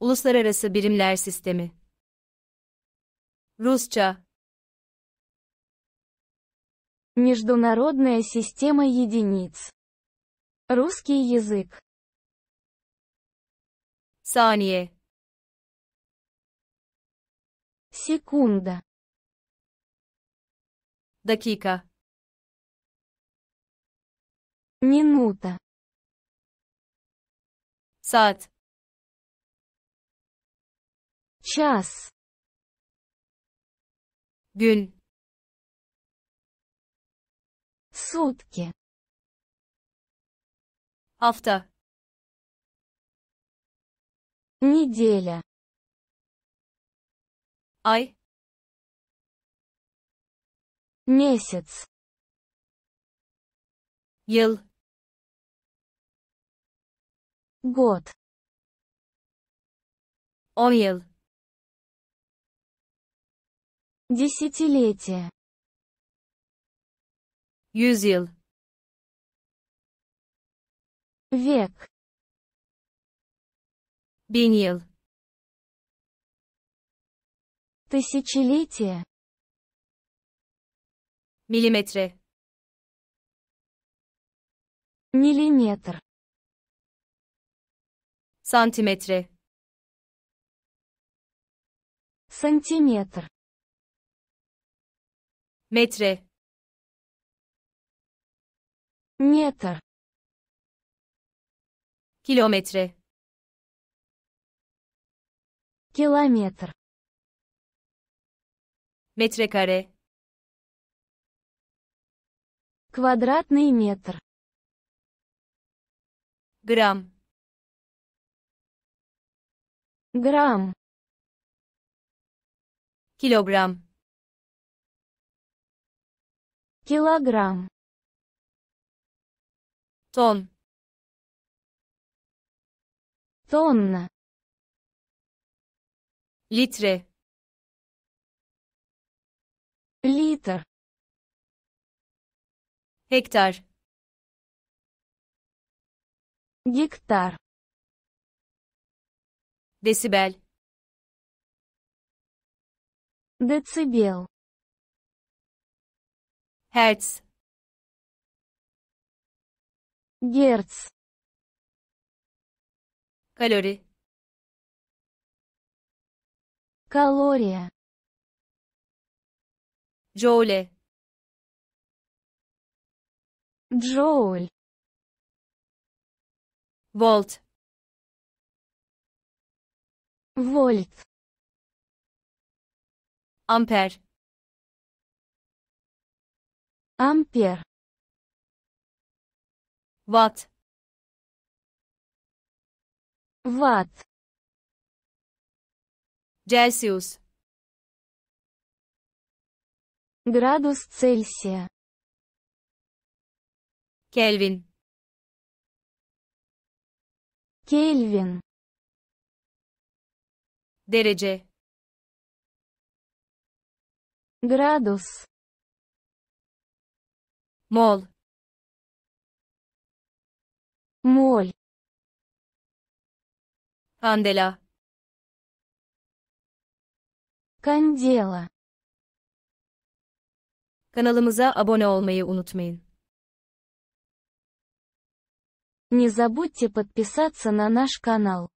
Uluslararası Birimler Sistemi Rusça Международная система единиц Русский язык Saniye Секунда Dakika Минута Сад. Час. Gün. Сутки. авто, Неделя. ай, Месяц. ел, Год. Он yıl. Десятилетие. юзил Век. Bin Тысячелетие. Миллиметре. Миллиметр. Сантиметре. Сантиметр метре, метр километре, километр metrekare квадратный метр грамм грамм килограмм килограмм тон тонна литре литр гектар гектар десибель децибел Hertz. Герц. Kalori. Калория. Джоуле. Джоуль. Волт. Вольт. Ампер. Ампер. ватт, ватт, Цельсиус. Градус Цельсия. Кельвин. Кельвин. Derece. Градус. Мол. Моль. Анделя. Кандела. Kanalımıza abone olmayı unutmayın. Не забудьте подписаться на наш канал.